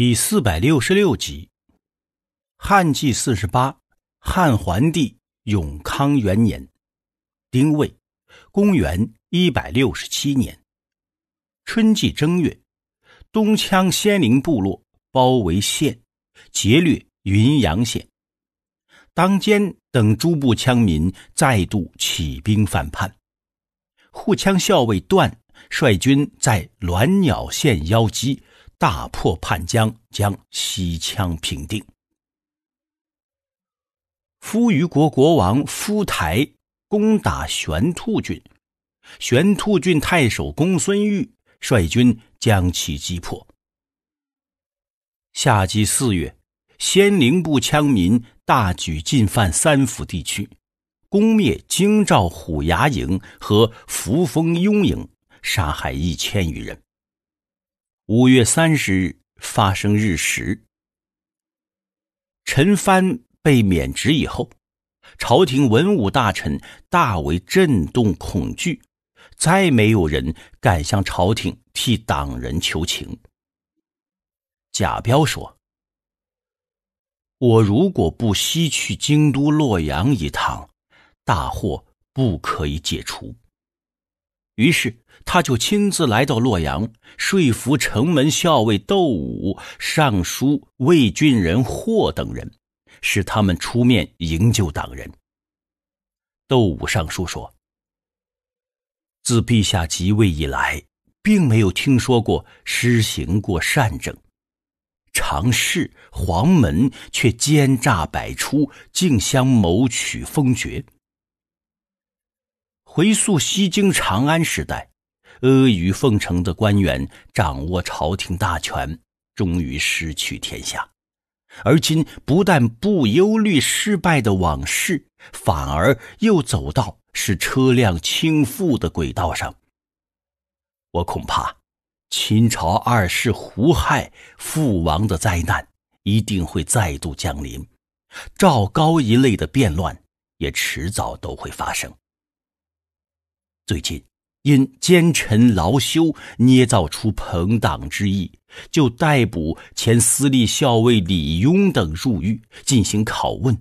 第四百六十六集，汉纪四十八，汉桓帝永康元年，丁未，公元一百六十七年，春季正月，东羌先灵部落包围县，劫掠云阳县。当间等诸部羌民再度起兵反叛，护羌校尉段率军在鸾鸟县腰击。大破叛将，将西羌平定。夫余国国王夫台攻打玄兔郡，玄兔郡太守公孙玉率军将其击破。夏季四月，仙灵部羌民大举进犯三府地区，攻灭京兆虎牙营和扶风雍营，杀害一千余人。五月三十日发生日食。陈蕃被免职以后，朝廷文武大臣大为震动恐惧，再没有人敢向朝廷替党人求情。贾彪说：“我如果不西去京都洛阳一趟，大祸不可以解除。”于是，他就亲自来到洛阳，说服城门校尉窦武、尚书魏郡人霍等人，使他们出面营救党人。窦武尚书说：“自陛下即位以来，并没有听说过施行过善政，常侍黄门却奸诈百出，竞相谋取封爵。”回溯西京长安时代，阿谀奉承的官员掌握朝廷大权，终于失去天下。而今不但不忧虑失败的往事，反而又走到是车辆倾覆的轨道上。我恐怕，秦朝二世胡亥父王的灾难一定会再度降临，赵高一类的变乱也迟早都会发生。最近，因奸臣劳休捏造出朋党之意，就逮捕前私立校尉李庸等入狱进行拷问，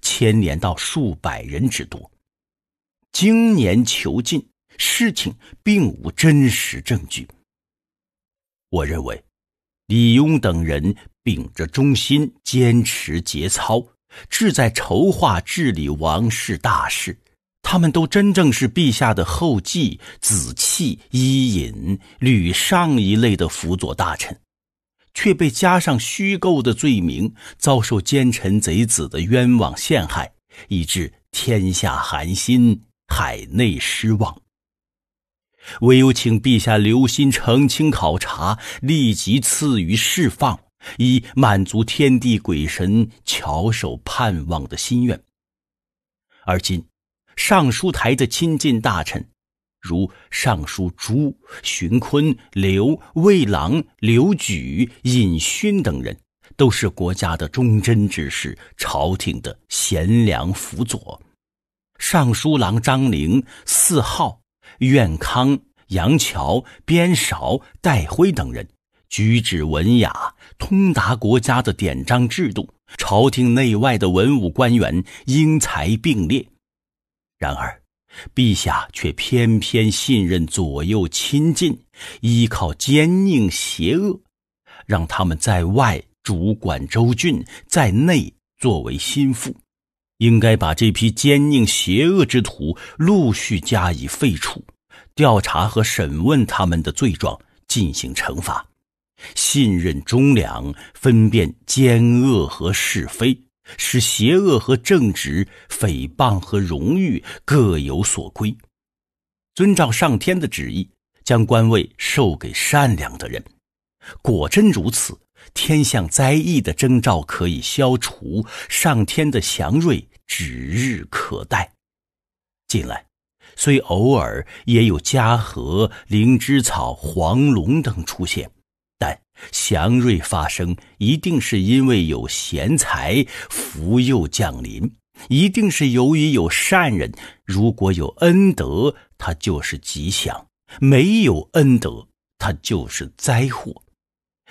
牵连到数百人之多。经年囚禁，事情并无真实证据。我认为，李庸等人秉着忠心，坚持节操，志在筹划治理王室大事。他们都真正是陛下的后继子气伊尹吕尚一类的辅佐大臣，却被加上虚构的罪名，遭受奸臣贼子的冤枉陷害，以致天下寒心，海内失望。唯有请陛下留心澄清考察，立即赐予释放，以满足天地鬼神翘首盼望的心愿。而今。尚书台的亲近大臣，如尚书朱荀坤刘魏、郎刘举、尹勋等人，都是国家的忠贞之士，朝廷的贤良辅佐。尚书郎张灵、四号苑康、杨桥、边韶、戴辉等人，举止文雅，通达国家的典章制度。朝廷内外的文武官员，英才并列。然而，陛下却偏偏信任左右亲近，依靠奸佞邪恶，让他们在外主管州郡，在内作为心腹。应该把这批奸佞邪恶之徒陆续加以废除，调查和审问他们的罪状，进行惩罚，信任忠良，分辨奸恶和是非。使邪恶和正直、诽谤和荣誉各有所归，遵照上天的旨意，将官位授给善良的人。果真如此，天象灾异的征兆可以消除，上天的祥瑞指日可待。近来，虽偶尔也有嘉禾、灵芝草、黄龙等出现。祥瑞发生，一定是因为有贤才福佑降临；一定是由于有善人。如果有恩德，它就是吉祥；没有恩德，它就是灾祸。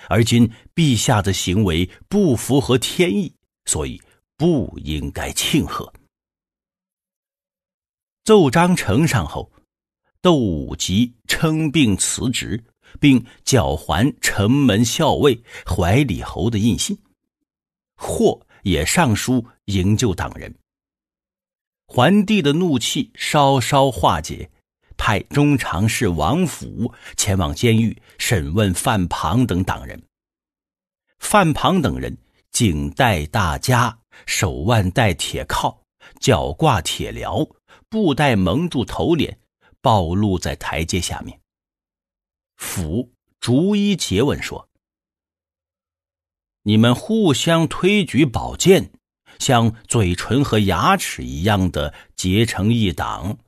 而今陛下的行为不符合天意，所以不应该庆贺。奏章呈上后，窦武吉称病辞职。并缴还城门校尉怀里侯的印信，霍也上书营救党人。桓帝的怒气稍稍化解，派中常侍王府前往监狱审问范庞等党人。范庞等人颈戴大枷，手腕戴铁铐，脚挂铁镣，布袋蒙住头脸，暴露在台阶下面。夫逐一诘问说：“你们互相推举宝剑，像嘴唇和牙齿一样的结成一党，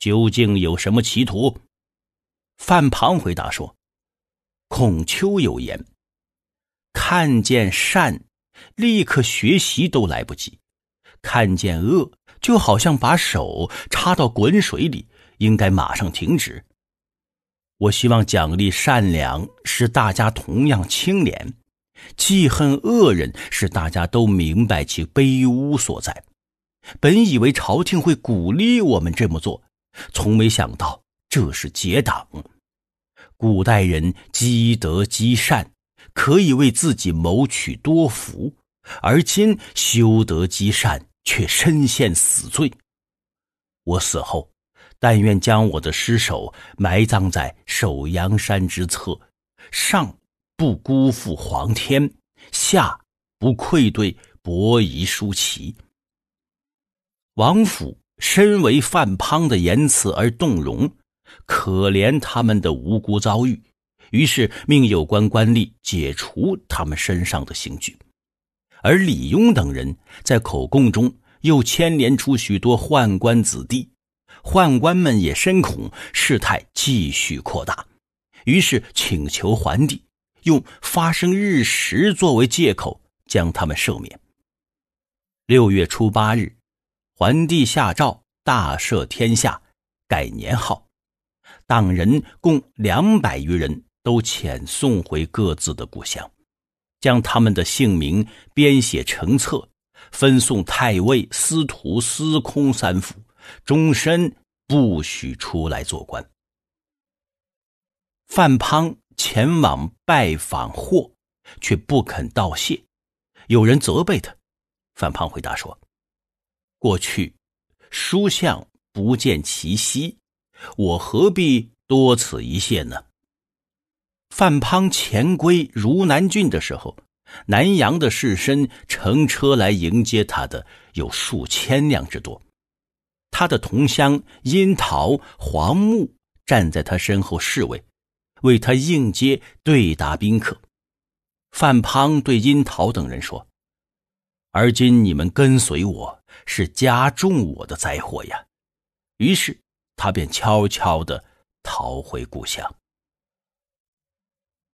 究竟有什么企图？”范庞回答说：“孔丘有言，看见善，立刻学习都来不及；看见恶，就好像把手插到滚水里，应该马上停止。”我希望奖励善良，使大家同样清廉；记恨恶人，使大家都明白其卑污所在。本以为朝廷会鼓励我们这么做，从没想到这是结党。古代人积德积善，可以为自己谋取多福；而今修德积善，却身陷死罪。我死后。但愿将我的尸首埋葬在首阳山之侧，上不辜负皇天，下不愧对伯夷叔齐。王府身为范滂的言辞而动容，可怜他们的无辜遭遇，于是命有关官吏解除他们身上的刑具。而李庸等人在口供中又牵连出许多宦官子弟。宦官们也深恐事态继续扩大，于是请求桓帝用发生日食作为借口，将他们赦免。六月初八日，桓帝下诏大赦天下，改年号。党人共两百余人，都遣送回各自的故乡，将他们的姓名编写成册，分送太尉、司徒、司空三府。终身不许出来做官。范滂前往拜访霍，却不肯道谢。有人责备他，范滂回答说：“过去书相不见其息，我何必多此一谢呢？”范滂前归汝南郡的时候，南阳的士绅乘车来迎接他的有数千辆之多。他的同乡殷桃、黄木站在他身后侍卫，为他应接对答宾客。范滂对殷桃等人说：“而今你们跟随我是加重我的灾祸呀！”于是他便悄悄地逃回故乡。